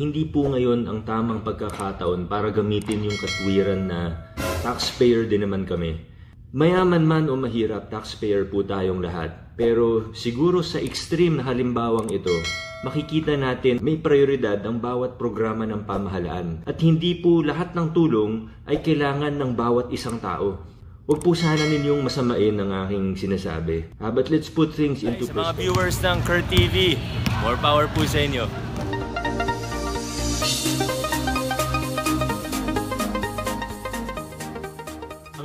hindi po ngayon ang tamang pagkakataon para gamitin yung katwiran na taxpayer din naman kami. Mayaman man o mahirap, taxpayer po tayong lahat. Pero siguro sa extreme na halimbawang ito, makikita natin may prioridad ang bawat programa ng pamahalaan. At hindi po lahat ng tulong ay kailangan ng bawat isang tao. Huwag po sana ninyong masamain ang aking sinasabi. Uh, but let's put things into perspective. Sa mga viewers ng Kurt TV, more power po sa inyo.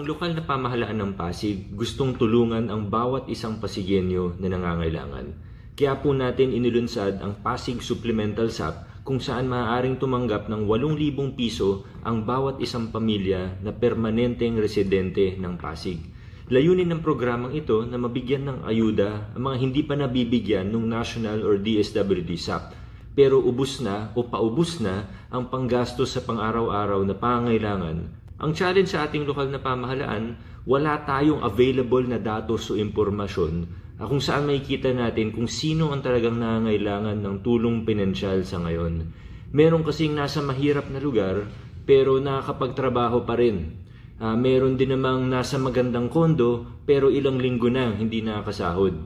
lokal na pamahalaan ng Pasig gustong tulungan ang bawat isang Pasigenyo na nangangailangan. Kaya po natin inilunsad ang Pasig Supplemental SAP kung saan maaaring tumanggap ng 8,000 piso ang bawat isang pamilya na permanenteng residente ng Pasig. Layunin ng programang ito na mabigyan ng ayuda ang mga hindi pa nabibigyan ng National or DSWD SAP pero ubus na o paubos na ang panggastos sa pang-araw-araw na pangailangan ang challenge sa ating lokal na pamahalaan, wala tayong available na datos o impormasyon ah, kung saan makikita natin kung sino ang talagang nangangailangan ng tulong pinansyal sa ngayon. Meron kasing nasa mahirap na lugar pero nakakapagtrabaho pa rin. Uh, meron din namang nasa magandang kondo pero ilang linggo na hindi nakakasahod.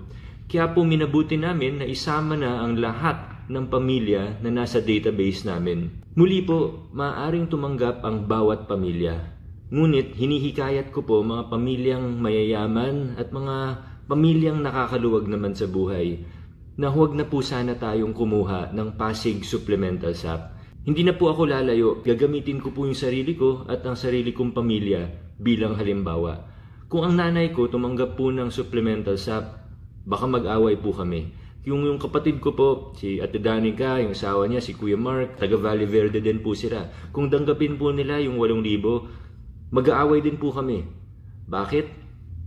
Kaya po minabuti namin na isama na ang lahat ng pamilya na nasa database namin. Muli po, maaaring tumanggap ang bawat pamilya. Ngunit hinihikayat ko po mga pamilyang mayayaman at mga pamilyang nakakaluwag naman sa buhay na huwag na po sana tayong kumuha ng Pasig Supplemental SAP. Hindi na po ako lalayo, gagamitin ko po yung sarili ko at ang sarili kong pamilya bilang halimbawa. Kung ang nanay ko tumanggap po ng supplemental SAP, baka mag-away po kami. Yung, yung kapatid ko po, si Ate Danica, yung asawa niya, si Kuya Mark, taga Valley Verde din po sila. Kung danggapin po nila yung 8,000, mag-aaway din po kami. Bakit?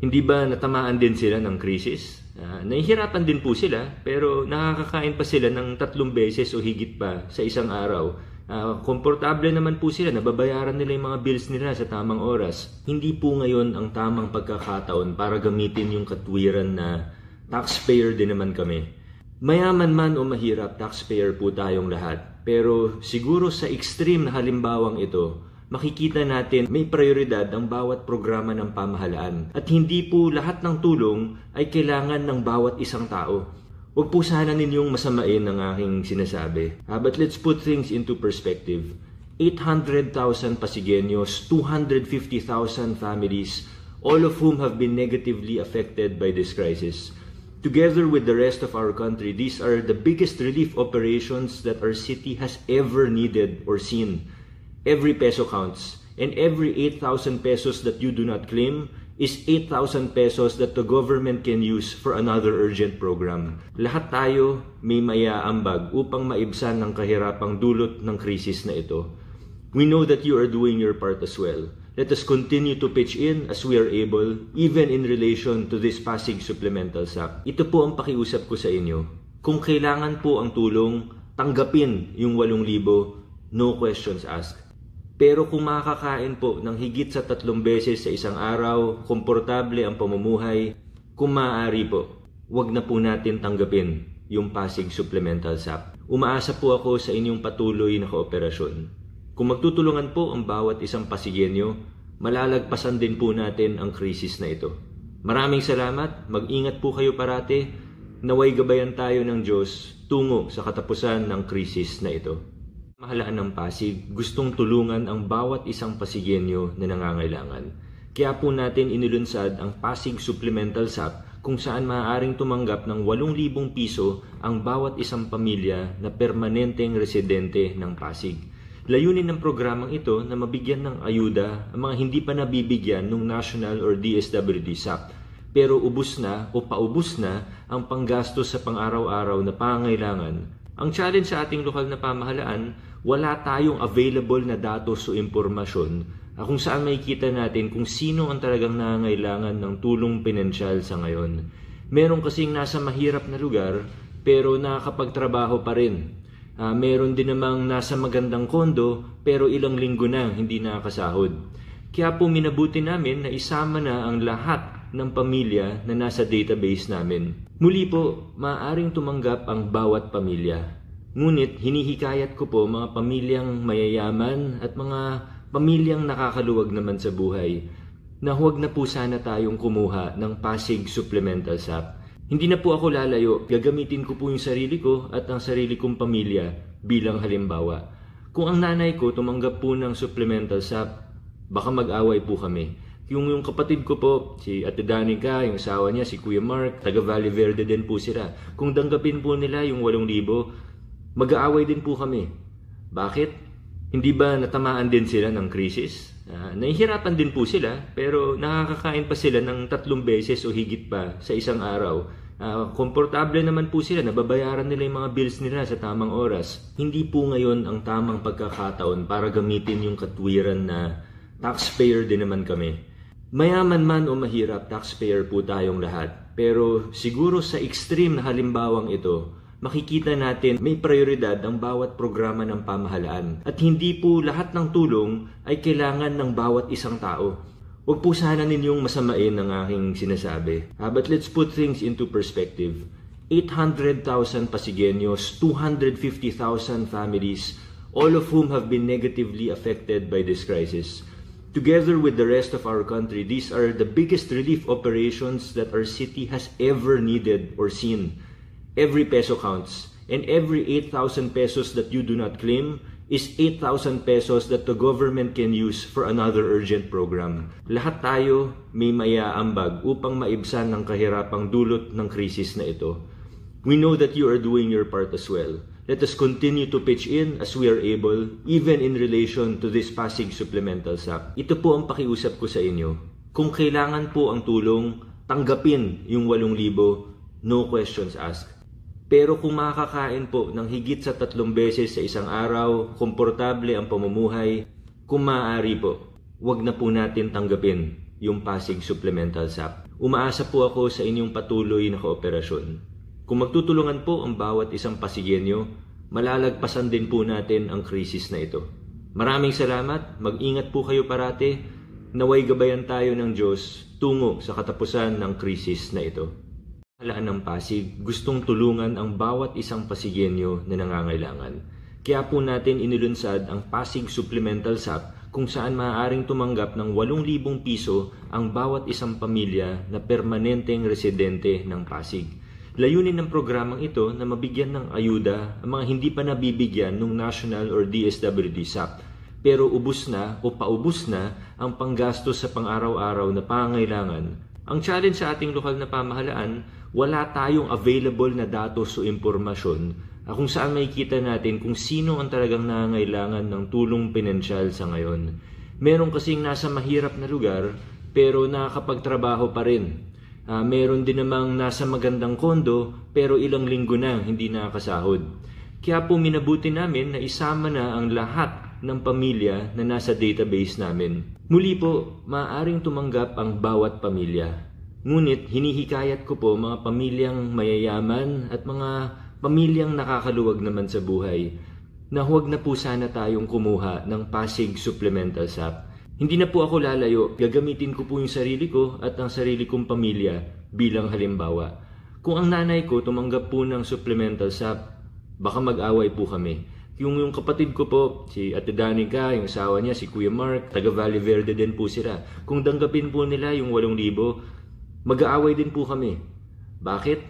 Hindi ba natamaan din sila ng krisis? Uh, nahihirapan din po sila, pero nakakakain pa sila ng tatlong beses o higit pa sa isang araw. Uh, komportable naman po sila, nababayaran nila yung mga bills nila sa tamang oras. Hindi po ngayon ang tamang pagkakataon para gamitin yung katwiran na taxpayer din naman kami Mayaman man o mahirap, taxpayer po tayong lahat. Pero siguro sa extreme na halimbawang ito, makikita natin may prioridad ang bawat programa ng pamahalaan at hindi po lahat ng tulong ay kailangan ng bawat isang tao. Huwag po sana ninyong masamain ang aking sinasabi. Uh, but let's put things into perspective. 800,000 Pasigeños, 250,000 families, all of whom have been negatively affected by this crisis. Together with the rest of our country, these are the biggest relief operations that our city has ever needed or seen. Every peso counts, and every 8,000 pesos that you do not claim is 8,000 pesos that the government can use for another urgent program. Lahat tayo may mayaambag upang maibsan ng kahirapang dulot ng krisis na ito. We know that you are doing your part as well let us continue to pitch in as we are able, even in relation to this passing supplemental SAP. Ito po ang pakiusap ko sa inyo. Kung kailangan po ang tulong, tanggapin yung 8,000, no questions asked. Pero kung makakain po ng higit sa tatlong beses sa isang araw, komportable ang pamumuhay, kung maaari po, huwag na po natin tanggapin yung passing Supplemental SAP. Umaasa po ako sa inyong patuloy na kooperasyon. Kung magtutulungan po ang bawat isang pasigenyo, malalagpasan din po natin ang krisis na ito. Maraming salamat, mag-ingat po kayo parati, naway gabayan tayo ng Diyos tungo sa katapusan ng krisis na ito. Mahalaan ng Pasig, gustong tulungan ang bawat isang pasigenyo na nangangailangan. Kaya po natin inilunsad ang Pasig Supplemental SAP kung saan maaaring tumanggap ng 8,000 piso ang bawat isang pamilya na permanenteng residente ng Pasig. Layunin ng programang ito na mabigyan ng ayuda ang mga hindi pa nabibigyan ng national or DSWD SAP pero ubus na o paubos na ang panggastos sa pang-araw-araw na pangailangan. Ang challenge sa ating lokal na pamahalaan, wala tayong available na datos o impormasyon kung saan makikita natin kung sino ang talagang nangangailangan ng tulong pinansyal sa ngayon. Meron kasing nasa mahirap na lugar pero nakakapagtrabaho pa rin Uh, meron din namang nasa magandang kondo pero ilang linggo na hindi nakakasahod. Kaya po minabuti namin na isama na ang lahat ng pamilya na nasa database namin. Muli po, maaaring tumanggap ang bawat pamilya. Ngunit hinihikayat ko po mga pamilyang mayayaman at mga pamilyang nakakaluwag naman sa buhay na huwag na po sana tayong kumuha ng Pasig Supplemental SAP hindi na po ako lalayo. Gagamitin ko po yung sarili ko at ang sarili kong pamilya bilang halimbawa. Kung ang nanay ko tumanggap po ng supplemental SAP, baka mag-away po kami. Yung, yung kapatid ko po, si Ate Danica, yung asawa niya, si Kuya Mark, taga Valley Verde din po sila. Kung danggapin po nila yung 8,000, mag-aaway din po kami. Bakit? Hindi ba natamaan din sila ng krisis? Uh, nahihirapan din po sila pero nakakakain pa sila ng tatlong beses o higit pa sa isang araw. Uh, komportable naman po sila, nababayaran nila yung mga bills nila sa tamang oras. Hindi po ngayon ang tamang pagkakataon para gamitin yung katwiran na taxpayer din naman kami. Mayaman man o mahirap, taxpayer po tayong lahat. Pero siguro sa extreme na halimbawang ito, makikita natin may prioridad ang bawat programa ng pamahalaan at hindi po lahat ng tulong ay kailangan ng bawat isang tao. Huwag po sana ninyong masamain ang aking sinasabi. Uh, but let's put things into perspective. 800,000 Pasigeños, 250,000 families, all of whom have been negatively affected by this crisis. Together with the rest of our country, these are the biggest relief operations that our city has ever needed or seen. Every peso counts. And every 8,000 pesos that you do not claim is 8,000 pesos that the government can use for another urgent program. Lahat tayo may mayaambag upang maibsan ng kahirapang dulot ng krisis na ito. We know that you are doing your part as well. Let us continue to pitch in as we are able, even in relation to this passing Supplemental SAP. Ito po ang pakiusap ko sa inyo. Kung kailangan po ang tulong, tanggapin yung 8,000, no questions asked. Pero kung makakakain po ng higit sa tatlong beses sa isang araw, komportable ang pamumuhay, kung maaari po, huwag na po natin tanggapin yung Pasig Supplemental SAP. Umaasa po ako sa inyong patuloy na kooperasyon. Kung magtutulungan po ang bawat isang pasigenyo, malalagpasan din po natin ang krisis na ito. Maraming salamat, mag-ingat po kayo parati, naway gabayan tayo ng Diyos tungo sa katapusan ng krisis na ito. Halaan ng Pasig, gustong tulungan ang bawat isang Pasigenyo na nangangailangan. Kaya po natin inilunsad ang Pasig Supplemental SAP kung saan maaaring tumanggap ng 8,000 piso ang bawat isang pamilya na permanenteng residente ng Pasig. Layunin ng programang ito na mabigyan ng ayuda ang mga hindi pa nabibigyan ng National or DSWD SAP pero ubus na o paubos na ang panggastos sa pang-araw-araw na pangangailangan ang challenge sa ating lokal na pamahalaan, wala tayong available na datos o impormasyon ah, kung saan makikita natin kung sino ang talagang nangangailangan ng tulong pinansyal sa ngayon. Meron kasing nasa mahirap na lugar pero nakakapagtrabaho pa rin. Uh, meron din namang nasa magandang kondo pero ilang linggo na hindi nakakasahod. Kaya po minabuti namin na isama na ang lahat ng pamilya na nasa database namin. Muli po, maaaring tumanggap ang bawat pamilya. Ngunit hinihikayat ko po mga pamilyang mayayaman at mga pamilyang nakakaluwag naman sa buhay na huwag na po sana tayong kumuha ng Pasig Supplemental SAP. Hindi na po ako lalayo, gagamitin ko po yung sarili ko at ang sarili kong pamilya bilang halimbawa. Kung ang nanay ko tumanggap po ng supplemental SAP, baka mag-away po kami. Yung, yung kapatid ko po, si Ate Danica, yung asawa niya, si Kuya Mark, taga Valley Verde din po sila. Kung danggapin po nila yung 8,000, mag-aaway din po kami. Bakit?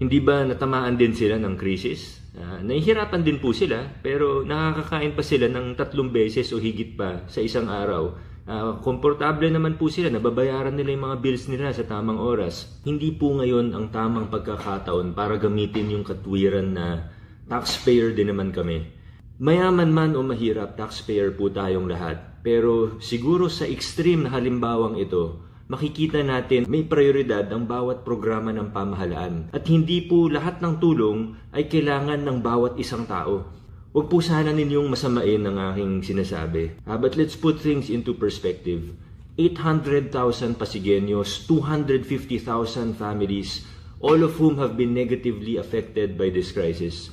Hindi ba natamaan din sila ng krisis? Uh, nahihirapan din po sila, pero nakakakain pa sila ng tatlong beses o higit pa sa isang araw. Uh, komportable naman po sila, nababayaran nila yung mga bills nila sa tamang oras. Hindi po ngayon ang tamang pagkakataon para gamitin yung katwiran na taxpayer din naman kami Mayaman man o mahirap, taxpayer po tayong lahat. Pero siguro sa extreme na halimbawang ito, makikita natin may prioridad ang bawat programa ng pamahalaan at hindi po lahat ng tulong ay kailangan ng bawat isang tao. Huwag po sana ninyong masamain ang aking sinasabi. Uh, but let's put things into perspective. 800,000 Pasigeños, 250,000 families, all of whom have been negatively affected by this crisis.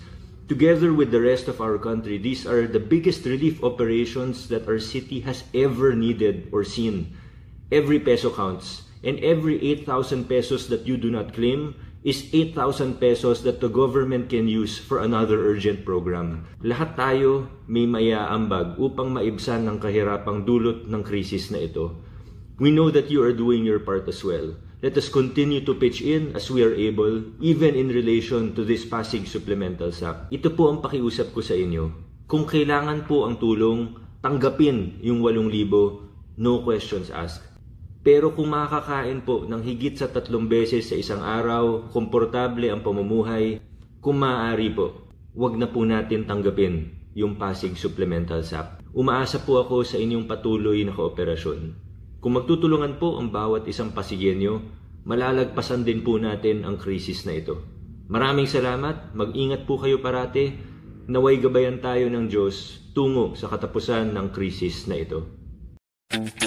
Together with the rest of our country, these are the biggest relief operations that our city has ever needed or seen. Every peso counts, and every 8,000 pesos that you do not claim is 8,000 pesos that the government can use for another urgent program. Lahat tayo may mayaambag upang maibsan ng kahirapang dulot ng krisis na ito. We know that you are doing your part as well let us continue to pitch in as we are able, even in relation to this passing supplemental SAP. Ito po ang pakiusap ko sa inyo. Kung kailangan po ang tulong, tanggapin yung 8,000, no questions asked. Pero kung makakain po ng higit sa tatlong beses sa isang araw, komportable ang pamumuhay, kung maaari po, huwag na po natin tanggapin yung passing Supplemental SAP. Umaasa po ako sa inyong patuloy na kooperasyon. Kung magtutulungan po ang bawat isang pasigenyo, malalagpasan din po natin ang krisis na ito. Maraming salamat, mag-ingat po kayo parati, naway gabayan tayo ng Diyos tungo sa katapusan ng krisis na ito. Thank you.